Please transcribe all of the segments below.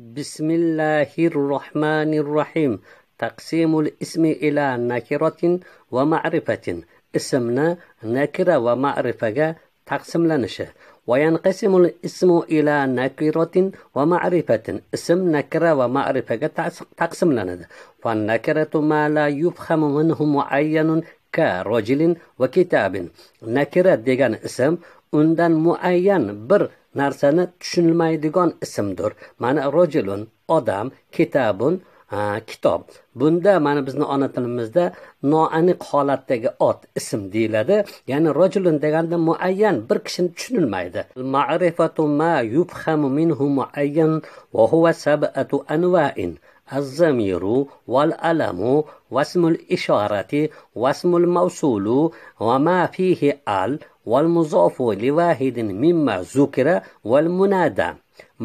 بسم الله الرحمن الرحيم تقسيم الاسم إلى نكرة ومعرفة اسمنا نكرة ومعرفة تقسم لنشه وينقسم الاسم إلى نكرة ومعرفة اسم نكرة ومعرفة تقسم لنا فالنكرة ما لا يفهم منه معين كرجل وكتاب نكرة ديغان اسم اندن معين بر narsani tushunilmaydigan ismdir mana rojilun odam kitabun kitob bunda mana bizni ona tilimizda noaniq holatdagi ot ism deyiladi ya'ni rojilun deganda muayyan bir kishini tushunilmaydi ma'rifatu ma yufhamu minhu muayyan va huwa sab'atu anwa'in الزمير والألم واسم الإشارة واسم الموصول وما فيه آل والمضاف لواحد مما ذكر والمنادى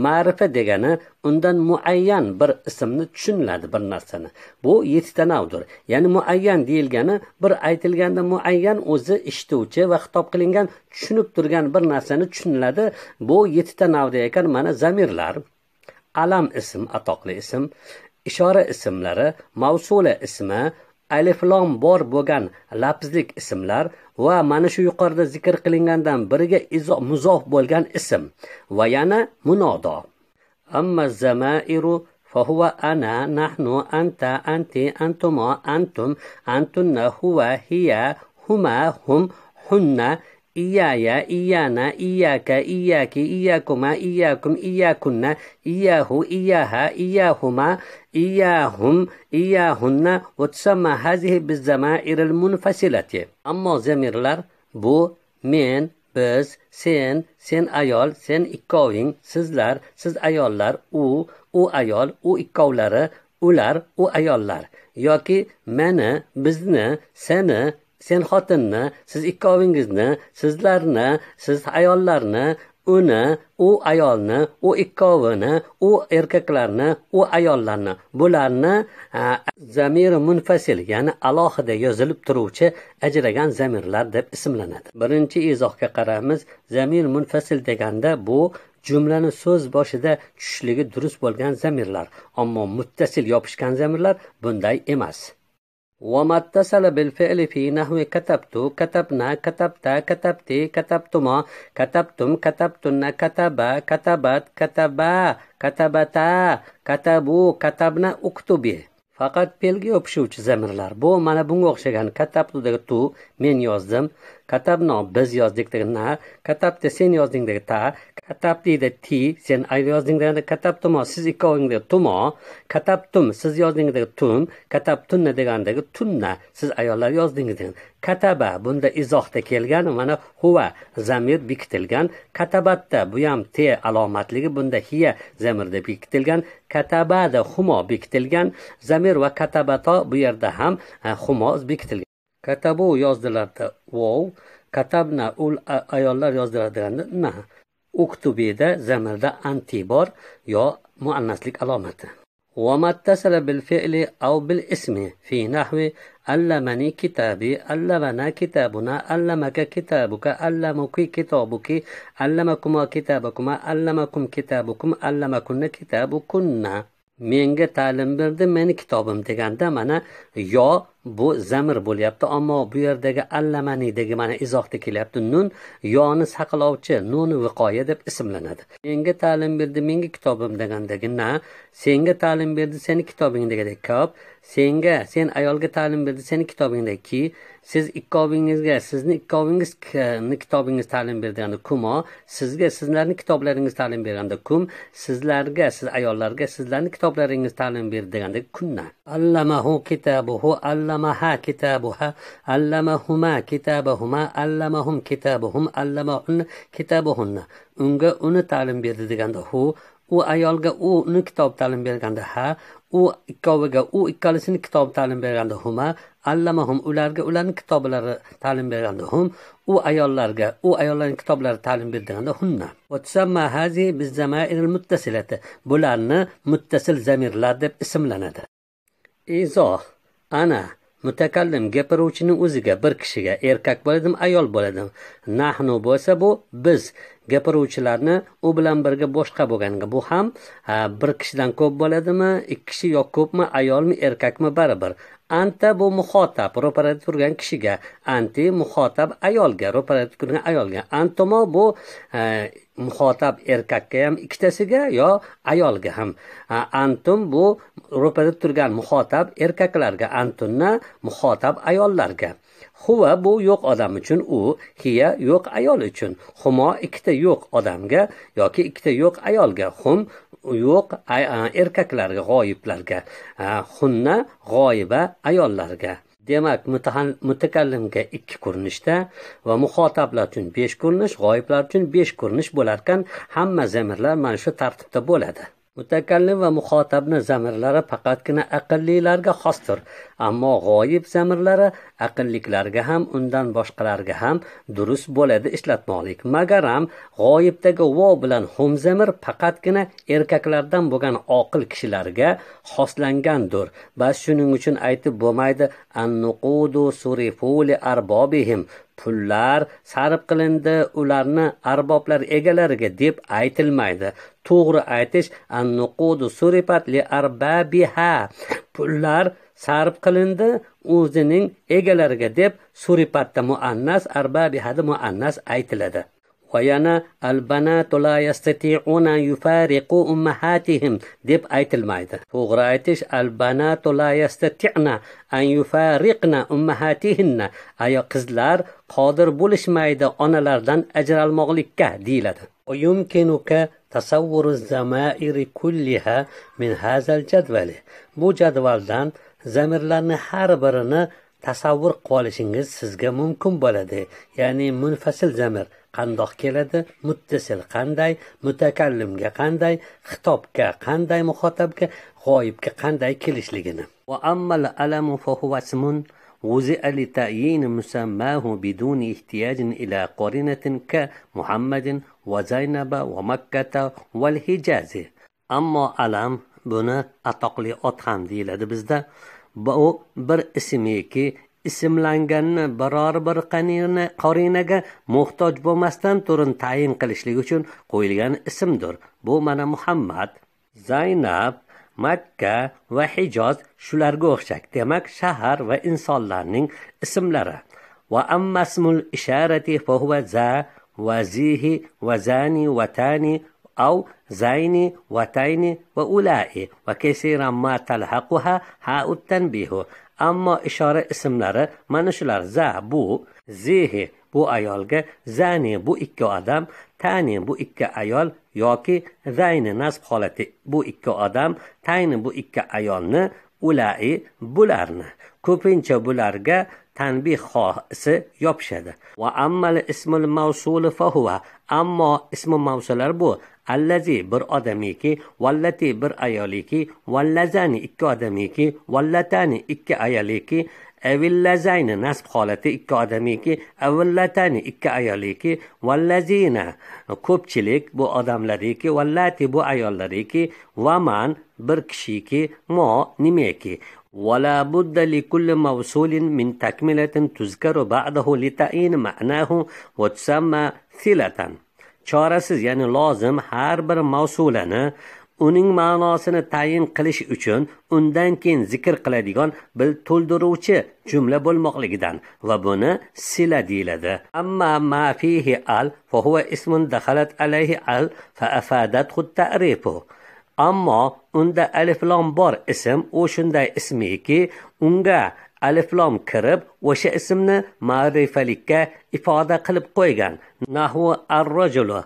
ma'rifa degani undan muayyan bir ismni tushuniladi bir narsani bu yetitanavdir ya'ni muayyan deyilgani bir aytilganda muayyan o'zi eshituvchi va xitob qilingan tushunib turgan bir narsani tushuniladi bu yetitanavda ekan mana zamirlar alam ism atoqli ism ishora ismlari mavsula ismi aliflom bor bo'lgan lapzlik ismlar va mana shu yuqorida zikr qilingandan biriga muzof bo'lgan ism va yana munodo amma zamairu فهو أنا نحن أنت أنت أنتما أنتم أنتن هو هي هما هم هن إيايا إيانا إياك إياك إياكما إياكم إياكن إياه إياها إياهما إياهم إياهن وتسمى هذه بالزمائر munfasilati ammo زميرلر bu men biz sen sen ayol sen ikkoving sizlar siz ayollar u u ayol u ikkovlari ular u ayollar yoki mani bizni seni sen xotinni siz ikkovingizni sizlarni siz ayollarni uni u ayolni u ikkovini u erkaklarni u ayollarni bularni zamiri munfasil ya'ni alohida yozilib turuvchi ajragan zamirlar deb ismlanadi birinchi izohga qaraymiz zamir munfasil deganda bu jumlani so'z boshida tushishligi durust bo'lgan zamirlar ammo muttasil yopishgan zamirlar bunday emas وما اتصل بالفعل في نحو كتبت كتبنا كتبت كتبت كتبتما كتبتم كتبتن كتب كتبت كتبا كتبتا كتبوا كتبنا اكتبه faqat belga yopishuvchi zamirlar bu mana bunga o'xshagan katabtu tu men yozdim katabno biz yozdik degan na katabda sen yozding degi ta katabdida ti sen ay yozding deganda katabtumo siz ikkoving degi tumo katabtum siz yozding degi tum katabtunna degandagi tunna siz ayollar yozdingiz degan kataba bunda izohda kelgan mana huva zamir bekitilgan katabatda bu ham te alomatligi bunda hiya zamirda bekitilgan katabada humo bekitilgan zamir va katabato bu yerda ham e, humo bekitilgan katabu yozdilarda vov katabna ul ayollar yozdilarda na uktubida zamirda anti bor yo muannaslik alomati ومتصل بالفعل أو بالاسم في نحو علمني كتابي علمنا كتابنا علمك كتابك علمك كتابك علمكما كتابكما علمكم كتابكم علمكن كتابكن menga تعلم berdi من كتابم deganda mana yo bu zamir bo'lyapti ammo bu yerdagi allamanidagi mana izohda kelyapti nun yoni saqlovchi nuni viqoya deb ismlanadi menga ta'lim berdi menga kitobim degandagi na senga ta'lim berdi seni degandak kop senga sen ayolga ta'lim berdi seni kitobingdak ki siz ikkovingizga sizni ikkovingiz kitobingiz ta'lim berganda kumo sizga sizlarni kitoblaringiz ta'lim berganda kum sizlarga siz ayollarga sizlarni kitoblaringiz ta'lim berdi degandagi kunna allamahu kitabuhu alla allamaha kitabuha allamahuma kitabahuma allamahum kitabuhum allamahun kitabahunna unga uni ta'lim berdi deganda hu u ayolga u uni kitob ta'lim berganda ha u ikkoviga u ikkalasini kitob ta'lim berganda huma allamahum ularga ularni kitoblari ta'lim berganda hum u ayollarga u ayollarni kitoblari ta'lim berganda hunna وتسمى هذه بالزمائر المتصلة deb ismlanadi izoh ana mutakallim gapiruvchini o'ziga bir kishiga erkak bo'ladimi ayol bo'ladimi nahnu bo'lsa bu biz gapiruvchilarni u bilan birga boshqa bo'lganga bu ham bir kishidan ko'p bo'ladimi ikki kishi yo ko'pmi ayolmi erkakmi baribir anta bu muxotab ro'parada turgan kishiga anti muxotab ayolga ro'parada turgan ayolga antomo bu e, muxotab erkakka ham ikkitasiga yo ayolga ham antum bu ro'parada turgan muxotab erkaklarga antunna muxotab ayollarga huva bu yo'q odam uchun u hiya yo'q ayol uchun humo ikkita yo'q odamga yoki ikkita yo'q ayolga hum yo'q erkaklarga g'oyiblarga hunna g'oyiba ayollarga demak mutakallimga ikki ko'rinishda va muxotablar uchun besh ko'rinish g'oyiblar uchun besh ko'rinish bo'larkan hamma zamirlar mana shu tartibda bo'ladi mutakallim va muxotabni zamirlari faqatgina aqllilarga xosdir ammo g'oyib zamirlari aqlliklarga ham undan boshqalarga ham durust bo'ladi ishlatmoqlik magaram g'oyibdagi vo bilan hum zamir faqatgina erkaklardan bo'lgan oqil kishilarga xoslangandir va shuning uchun aytib bo'lmaydi annuqudu surifuli arbobihim pullar sarf qilindi ularni arboblar egalariga deb aytilmaydi to'g'ri aytish annuqudu suripat li arbabiha pullar sarf qilindi o'zining egalariga deb suripatda muannas arbabihada muannas aytiladi va yana albanatu la yastati'una yufariqu ummahatihim deb aytilmaydi to'g'ri aytish albanatu la yastati'na an yufariqna ummahatihinna ayo qizlar qodir bo'lishmaydi onalardan ajralmoqlikka deyiladi ويمكنك تصور الزمائر كلها من هذا الجدول bu jadvaldan zamirlarni har birini tasavvur qolishingiz sizga mumkin bo'ladi ya'ni munfasil zamir qandoq keladi muttasil qanday mutakallimga qanday xitobga qanday muhotabga g'oyibga qanday kelishligini وزئ لتأيين مسماه بدون احتياج إلى قرينة كمحمد وزينب ومكة والحجاز أما ألم بني أتقلي أطعم دي لدبزده u bir ismiki ismlanganni biror bir qorinaga muhtoj bo'lmasdan turin tayin qilishlik uchun qo'yilgan ismdir bu mana muhammad zaynab makka va hijoz shularga o'xshak demak shahar va insonlarning ismlari va ammasmul isharati fahuva za vazihi va zani va tani أو زين وتين وأولاء وكثيرا ما تلحقها حاء التنبيه ammo ishora ismlari mana shular za bu zehi bu ayolga zani bu ikki odam tani bu ikki ayol yoki zayni nasb holati bu ikki odam tayni bu ikki ayolni ulai bularni ko'pincha bularga tanbih hoisi yopishadi va ammal ismul mavsuli fahuva ammo ismi mavsular bu allazi bir odamiki vallati bir ayoliki vallazani ikki odamiki vallatani ikki ayoliki avillazayni nasb holati ikki odamiki avillatani ikki ayoliki vallazina ko'pchilik bu odamlariki vallati bu ayollariki vaman bir kishiki mo nimaki ولا بد لكل موصول من تكملة تذكر بعده لتعيين معناه وتسمى ثلة chorasiz ya'ni lozim har bir mavsulani uning ma'nosini tayin qilish uchun undan keyin zikr qiladigan bir to'ldiruvchi jumla bo'lmoqligidan va buni sila deyiladi amma ma fihi al fa huwa ismun dakhalat alayhi al fa afadat ta'rifu ammo unda alif bor ism u shunday ismiki unga aliflom kirib o'sha ismni ma'rifalikka ifoda qilib qo'ygan nahu ar rojulu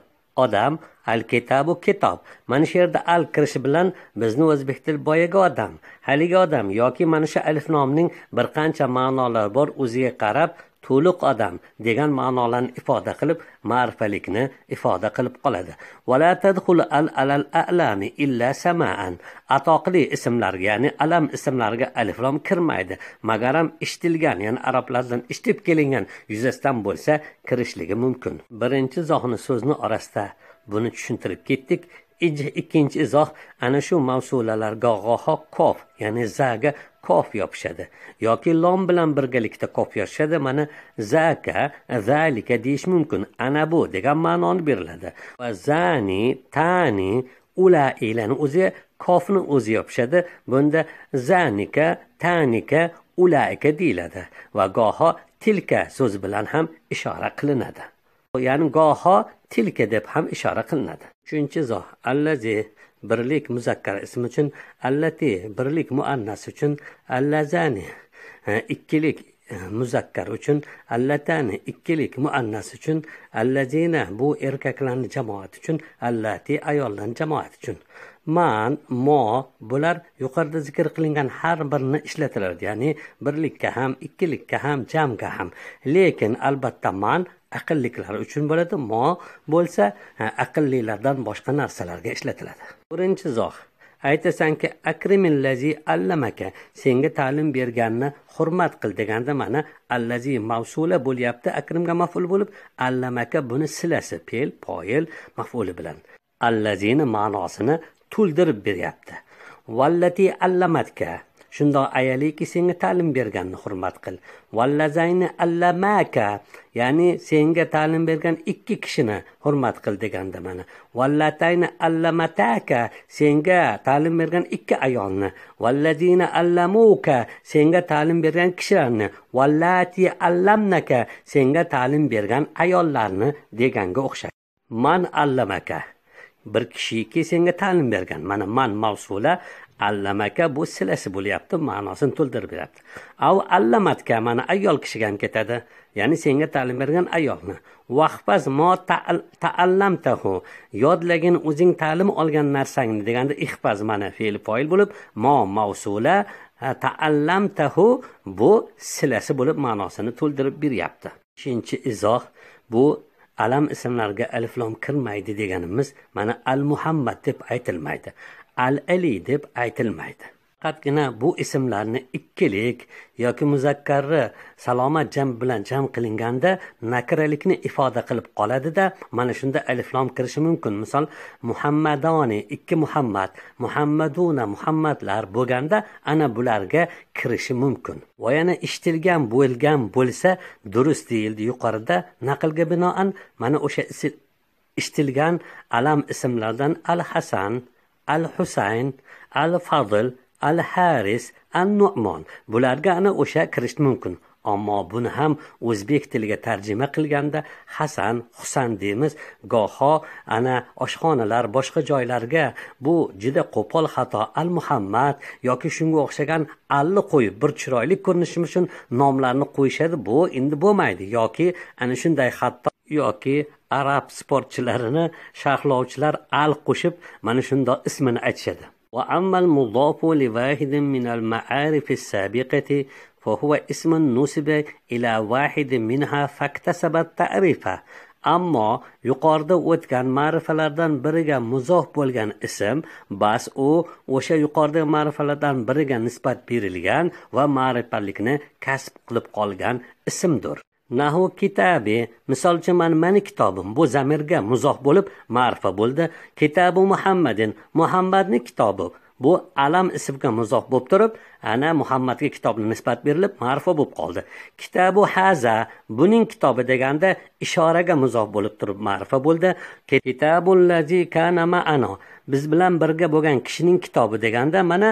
odam al kitabu kitob mana shu yerda al kirishi bilan bizni o'zbek til boyagi odam haligi odam yoki mana shu alifnomning bir qancha ma'nolari bor o'ziga qarab to'liq odam degan ma'nolarni ifoda qilib ma'rifalikni ifoda qilib qoladi atoqli ismlarga ya'ni alam ismlariga aliflom kirmaydi magaram ham ya'ni arablardan ishitib kelingan yuzasidan bo'lsa kirishligi mumkin birinchi zohni so'zni orasida buni tushuntirib ketdik ikkinchi izoh ana shu mavsulalarga g'oho kof ya'ni zaga kof yopishadi yoki lom bilan birgalikda kof yopishadi mana zaka zalika deyish mumkin ana bu degan ma'noni beriladi va zani tani ula ilani o'zi kofni o'zi yopishadi bunda zanika tanika ulaika deyiladi va goho tilka so'zi bilan ham ishora qilinadi ya'ni goho tilka deb ham ishora qilinadi uchinchi zo allazi birlik muzakkar ismi uchun allati birlik muannas uchun allazani e, ikkilik e, muzakkar uchun allatani ikkilik muannas uchun allazina bu erkaklarni jamoat uchun allati ayollarni jamoat uchun man mo bular yuqorida zikr qilingan har birini ishlatiladi ya'ni birlikka ham ikkilikka ham jamga ham lekin albatta man aqlliklar uchun bo'ladi mo bo'lsa aqllilardan boshqa narsalarga ishlatiladi birinchi zoh aytasanki akrimin lazi allamaka senga ta'lim berganni hurmat qil deganda mana allazi mavsula bo'lyapti akrimga maful bo'lib allamaka buni silasi fe'l poyil mafuli bilan allazini ma'nosini to'ldirib beryapti vallati allamatka shundoq ayaliki senga ta'lim berganni hurmat qil vallazayni allamaka ya'ni senga ta'lim bergan ikki kishini hurmat qil deganda mana vallatayni allamataka senga ta'lim bergan ikki ayolni vallazina allamuka senga ta'lim bergan kishilarni vallati allamnaka senga ta'lim bergan ayollarni deganga o'xshaydi man allamaka bir kishiki senga ta'lim bergan mana man mavsula allamaka bu silasi bo'lyapti ma'nosini to'ldirib beryapti av allamatka mana ayol kishiga ham ketadi ya'ni senga ta'lim bergan ayolni vahbaz mo taallamtahu yodlagin o'zing ta'lim olgan narsangni deganda ihfaz mana fe'l foil bo'lib mo mavsula taallamtahu bu silasi bo'lib ma'nosini to'ldirib beryapti ikkinchi izoh bu alam ismlarga aliflom kirmaydi deganimiz mana al muhammad deb aytilmaydi al ali deb aytilmaydi faqatgina bu ismlarni ikkilik yoki muzakkarni salomat jam bilan jam qilinganda nakralikni ifoda qilib qoladida mana shunda aliflom kirishi mumkin misol muhammadoni ikki muhammad muhammaduna muhammadlar bo'lganda ana bularga kirishi mumkin va yana eshitilgan bo'lgan bo'lsa durust deyildi yuqorida naqlga binoan mana o'sha eshitilgan alam ismlardan al hasan al-Husayn, al-Fadl, al-Haris, al-Nu'mon. Bularga ana o'sha kirish mumkin. Ammo buni ham o'zbek tiliga tarjima qilganda Hasan, Husan deymiz. Goho ana oshxonalar boshqa joylarga bu juda qo'pol xato al-Muhammad yoki shunga o'xshagan alli qo'yib bir chiroyli ko'rinishi uchun nomlarni qo'yishadi. Bu endi bo'lmaydi yoki ana shunday xato yoki arab sportchilarini sharhlovchilar al qo'shib mana shundoq ismini aytishadi وأما المضاف لواحد من المعارف السابقة فهو اسم نسب إلى واحد منها فاكتسب التعريف ammo yuqorida o'tgan ma'rifalardan biriga muzof bo'lgan ism bas u o'sha yuqoridagi ma'rifalardan biriga nisbat berilgan va ma'rifalikni kasb qilib qolgan ismdir nahu kitabi misol uchun mana mani kitobim bu zamirga muzoh bo'lib ma'rifa bo'ldi kitabi muhammadin muhammadni kitobi bu alam ismga muzoh bo'lib turib ana muhammadga kitobni nisbat berilib marfu bo'lib qoldi kitabu haza buning kitobi deganda ishoraga muzof bo'lib turib ma'rifa bo'ldi kitabullazi biz bilan birga bo'lgan kishining kitobi deganda mana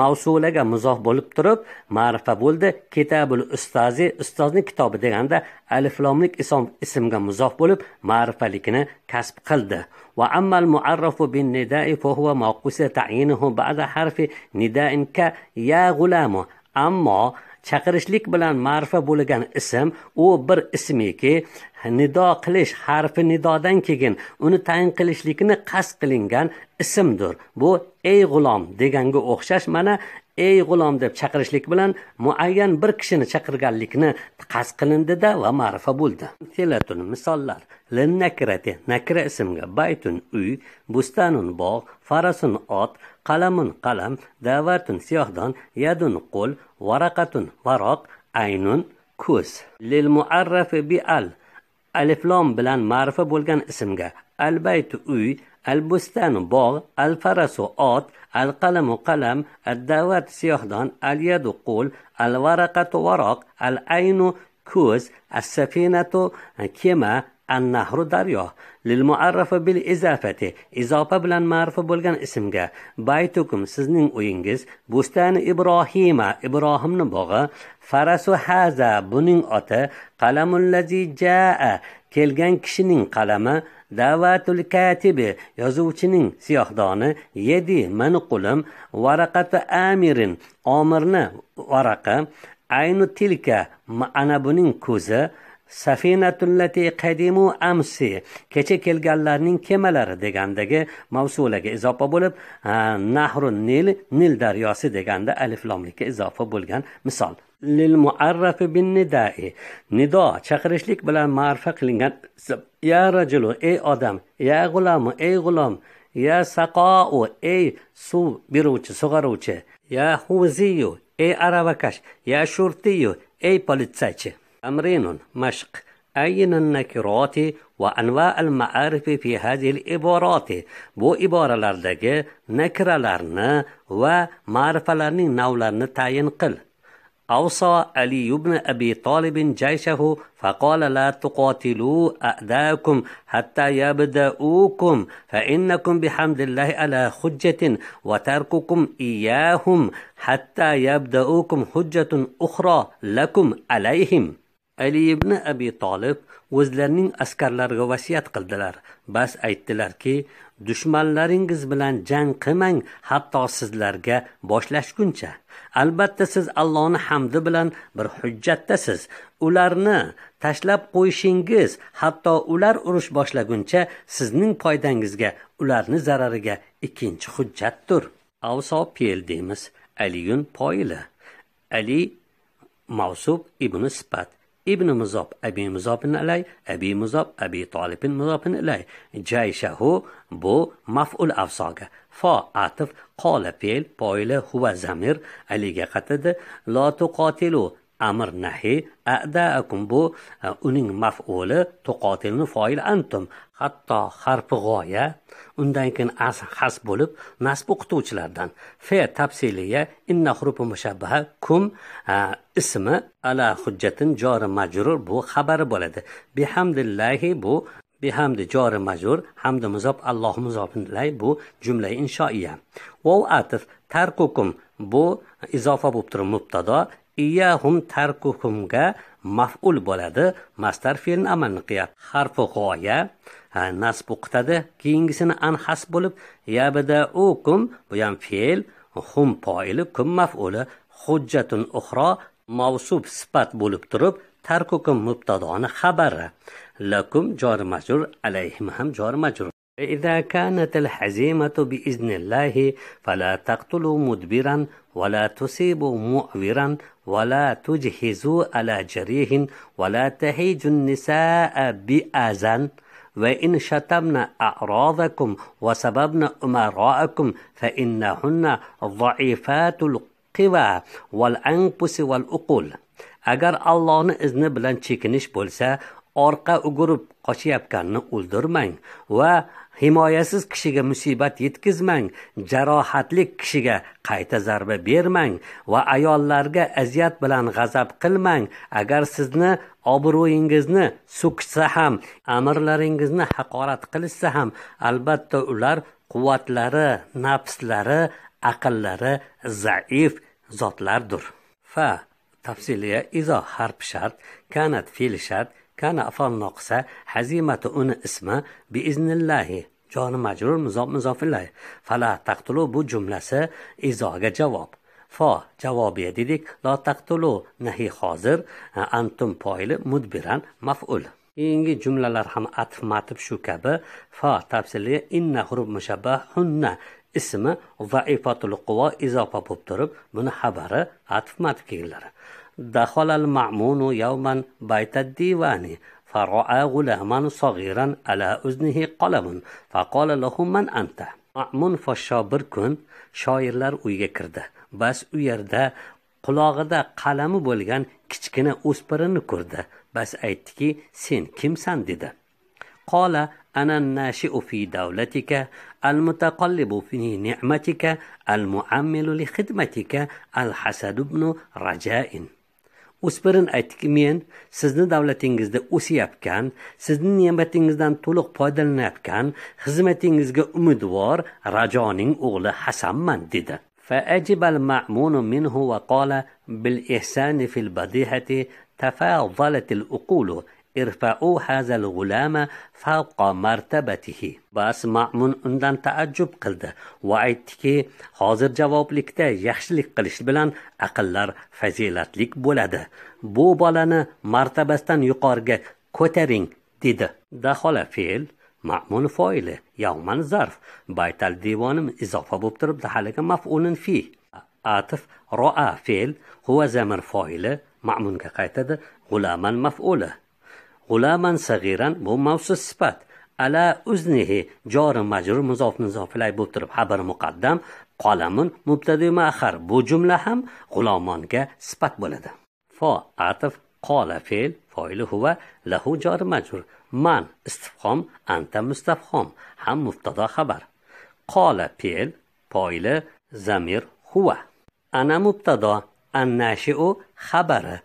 mavsulaga muzof bo'lib turib ma'rifa bo'ldi kitabul ustozi ustozni kitobi deganda aliflomlik isom ismga muzof bo'lib ma'rifalikni kasb qildi va ammal muarrafu bin nidai fa huwa maqsusa ba'da harfi nidain ka ya g'ulamu ammo chaqirishlik bilan ma'rifa bo'lgan ism u bir ismiki nido qilish harfi nidodan keyin uni tayin qilishlikni qasd qilingan ismdir bu ey g'ulom deganga o'xshash mana ey g'ulom deb chaqirishlik bilan muayyan bir kishini chaqirganlikni qasd qilindida va ma'rifa bo'ldi felatun misollar linnakrati nakra ismga baytun uy bustanun bog' farasun ot qalamun qalam davatun siyohdon yadun qo'l varaqatun varoq aynun ko'z lil muarrafi bi al aliflom bilan ma'rifa bo'lgan ismga albaytu uy albustanu bog' alfarasu ot القلم قلم الدوات سيخدن اليد قول الورقة ورق العين كوز السفينة كما annahru daryo lil muarrafa bil izafati izofa bilan ma'rufa bo'lgan ismga baytukum sizning uyingiz bo'stani ibrohima ibrohimni bog'i farasu haza buning oti qalamullazi jaa kelgan kishining qalami davatul katibi yozuvchining siyohdoni yedi mani qulim varaqati amirin omirni varaqi aynu tilka ana buning ko'zi safinatullati qadimu amsi kecha kelganlarning kemalari degandagi mavsulaga izofa bo'lib nahru nil nil daryosi deganda aliflomlikka izofa bo'lgan misol lil muarrafi bin nidai nido chaqirishlik bilan ma'rifa qilingan ya rajulu ey odam ya g'ulamu ey g'ulom ya saqou ey suv beruvchi sug'aruvchi ya huziyu ey aravakash ya shurtiyu ey politsiyachi أمرين مشق أين النكرات وأنواع المعارف في هذه العبارات bu iboralardagi nakralarni va ma'rifalarning navlarini tayin qil أوصى علي بن أبي طالب جيشه فقال لا تقاتلوا أعداءكم حتى يبدؤوكم فإنكم بحمد الله على حجة وترككم إياهم حتى يبدؤوكم حجة أخرى لكم عليهم ali ibn abi Talib o'zlarining askarlariga vasiyat qildilar bas aytdilarki dushmanlaringiz bilan jang qilmang hatto sizlarga boshlashguncha albatta siz allohni hamdi bilan bir hujjatdasiz ularni tashlab qo'yishingiz hatto ular urush boshlaguncha sizning foydangizga ularni zarariga ikkinchi hujjatdir avso pel deymiz aliyun poyili ali mavsub ibn sifat ابن مضاف أبي مضاف إليه ابي مزاب ابي طالب مضاف إليه جيشه بو مفعول افساقه فا عطف قال فعل بايله هو زمير عليك قتد لا تقاتلوا amr nahi adaakum bu e, uning maf'uli toqotilni foil antum hatto harfi g'oya undan keyin as has bo'lib nasb o'qituvchilardan fe tafsiliya inna hurufi mushabbaha kum e, ismi ala hujjatin jori majrur bu xabari bo'ladi bihamdillahi bu bihamdi jori majrur hamdi muzob alloh muzobillahi bu jumla inshoiya vov atif tarkukum bu izofa bo'lib turib mubtado iyahum tarkuhumga maf'ul bo'ladi mastar fe'lni amalni qiyap harfi g'oya nasb o'qitadi keyingisini an hasb bo'lib yabida ukum bu ham fe'l hum poili kum maf'uli hujjatun uxro mavsub sifat bo'lib turib tarkukum mubtadoni xabari lakum jori majur alayhim ham jori majur إذا كانت الحزيمة بإذن الله فلا تقتلوا مدبرا ولا تصيبوا مؤورا ولا تجهزوا على جريه ولا تهيج النساء بآذان وإن شتمنا أعراضكم وسببنا أمراءكم فإنهن ضعيفات القوى والأنفس والأقول agar allohni izni bilan chekinish bo'lsa orqa o'girib qochayotganni أولدرمين و himoyasiz kishiga musibat yetkazmang jarohatli kishiga qayta zarba bermang va ayollarga aziyat bilan g'azab qilmang agar sizni obro'yingizni so'kishsa ham amirlaringizni haqorat qilishsa ham albatta ular quvvatlari nafslari aqllari zaif zotlardir fa tafsiliya izoh harf shart kanat fe'li shart كان أفعال ناقصة حزيمة أن اسمه بإذن الله جان مجرور مضاف مضاف الله فلا تقتلوا بو جملة إزاغ جواب فا جوابية ديدك لا تقتلوا نهي حاضر أنتم فاعل مدبرا مفعول keyingi jumlalar ham atf matib shu kabi fa tafsili inna huruf mushabbah hunna ismi vaifatul quvo izofa bo'lib turib buni xabari atf matib دخل المعمون يوما بيت الديوان فرأى غلاما صغيرا على اذنه قلم فقال له من انت معمون foshsho كن kun shoirlar uyiga kirdi bas u yerda qulog'ida qalami bo'lgan kichkina o'spirinni ko'rdi bas aytdiki sen kimsan dedi qola ana nashiu fi davlatika al mutaqallibu fi ni'matika al muammilu li xidmatika al hasad ibn raja'in o'spirin aytdiki men sizni davlatingizda o'sayotgan sizni ne'matingizdan to'liq foydalanayotgan xizmatingizga umidvor rajoning o'g'li hasanman dedi فأجب المأمون منه وقال بالإحسان في البضيحة تفاضلت الأقول irfa'u hazal g'ulama favqa martabatihi bas ma'mun undan taajjub qildi va aytdiki hozir javoblikda yaxshilik qilish bilan aqllar fazilatlik bo'ladi bu bolani martabasidan yuqoriga ko'taring dedi dahola fe'l ma'mun foili yavman zarf baytal divonim izofa bo'lib turibdi haligi maf'ulun fi atif ro'a fe'l huva zamir foili ma'munga qaytadi g'ulaman maf'uli g'ulaman sag'iran bu mavsus sifat ala uznihi jori majrur muzof muzofilay bo'lib turib xabar muqaddam qolamun mubtadi axar bu jumla ham g'ulomonga sifat bo'ladi fo atf qola fe'l foili huva lahu jori majrur man istifhom anta mustafhom ham mubtado xabar qola fe'l foili zamir huva ana mubtado annashiu xabari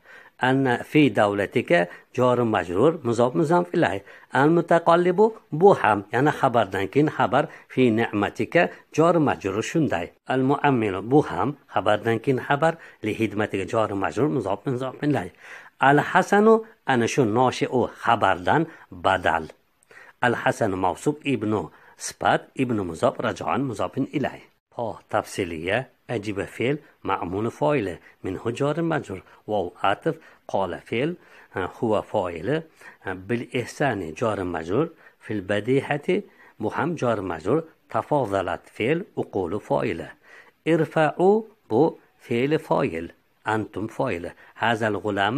anna fi دولتك jori majrur muzof muzam ilay al mutaqallibu bu ham yana xabardan keyin xabar fi ni'matika jori majrur shunday al muammilu bu ham xabardan keyin xabar li xidmatiga jori majrur muzof muzam ilay al hasanu ana shu noshi u xabardan badal al hasanu mavsub ibnu sifat ibnu muzob rajoan muzobin ilay to tafsiliya أجب فعل مأمون فاعل من هجار مجر واو عطف قال فعل هو فاعل بالإحسان جار مجر في البديهة مهم جار مجر تفاضلت فعل وقول فاعل ارفعوا بو fe'li foil antum foili hazal الغلام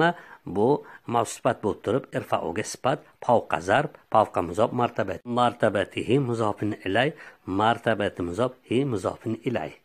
bu مصبت bo'lib turib irfauga sifat pavqa zarb pavqa muzob martabat martabatihi muzofin ilay martabati muzob hi muzofin ilay